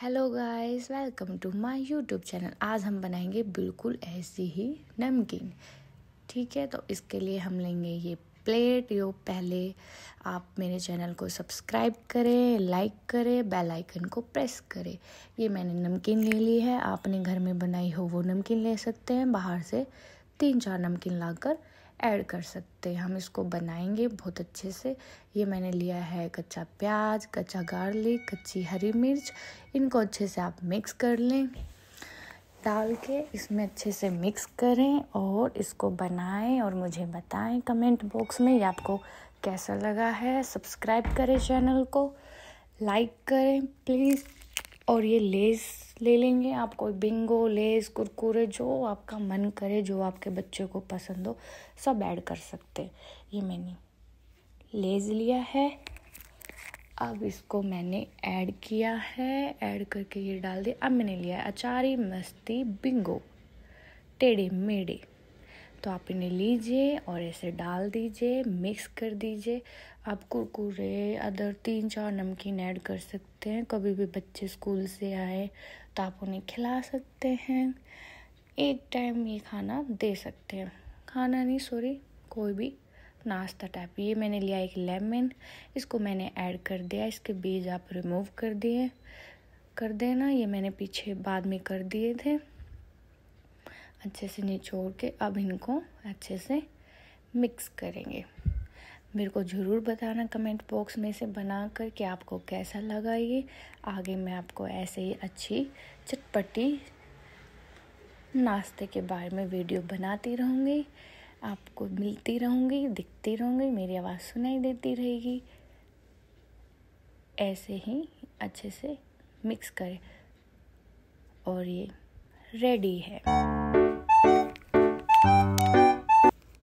hello guys welcome to my YouTube channel आज हम बनाएंगे बिल्कुल ऐसी ही नमकीन ठीक है तो इसके लिए हम लेंगे ये प्लेट यो पहले आप मेरे चैनल को सब्सक्राइब करें लाइक करें बेल आइकन को प्रेस करें ये मैंने नमकीन ले ली है आपने घर में बनाई हो वो नमकीन ले सकते हैं बाहर से तीन चार नमकीन ला ऐड कर सकते हैं हम इसको बनाएंगे बहुत अच्छे से ये मैंने लिया है कच्चा प्याज कच्चा गार्लिक कच्ची हरी मिर्च इनको अच्छे से आप मिक्स कर लें डाल के इसमें अच्छे से मिक्स करें और इसको बनाएं और मुझे बताएं कमेंट बॉक्स में ये आपको कैसा लगा है सब्सक्राइब करें चैनल को लाइक करें प्लीज़ और ये लेस ले लेंगे आप कोई बिंगो लेस कुरकुरे जो आपका मन करे जो आपके बच्चे को पसंद हो सब ऐड कर सकते ये मैंने लेज लिया है अब इसको मैंने ऐड किया है ऐड करके ये डाल दिया अब मैंने लिया है अचारी मस्ती बिंगो टेढ़े मेढ़े तो आप इन्हें लीजिए और इसे डाल दीजिए मिक्स कर दीजिए आप कुरकुरे अदर तीन चार नमकीन ऐड कर सकते हैं कभी भी बच्चे स्कूल से आए तो आप उन्हें खिला सकते हैं एक टाइम ये खाना दे सकते हैं खाना नहीं सॉरी कोई भी नाश्ता टाइप ये मैंने लिया एक लेमन इसको मैंने ऐड कर दिया इसके बीज आप रिमूव कर दिए कर देना ये मैंने पीछे बाद में कर दिए थे अच्छे से निचोड़ के अब इनको अच्छे से मिक्स करेंगे मेरे को ज़रूर बताना कमेंट बॉक्स में से बना कर कि आपको कैसा लगा ये आगे मैं आपको ऐसे ही अच्छी चटपटी नाश्ते के बारे में वीडियो बनाती रहूँगी आपको मिलती रहूँगी दिखती रहूँगी मेरी आवाज़ सुनाई देती रहेगी ऐसे ही अच्छे से मिक्स करें और ये रेडी है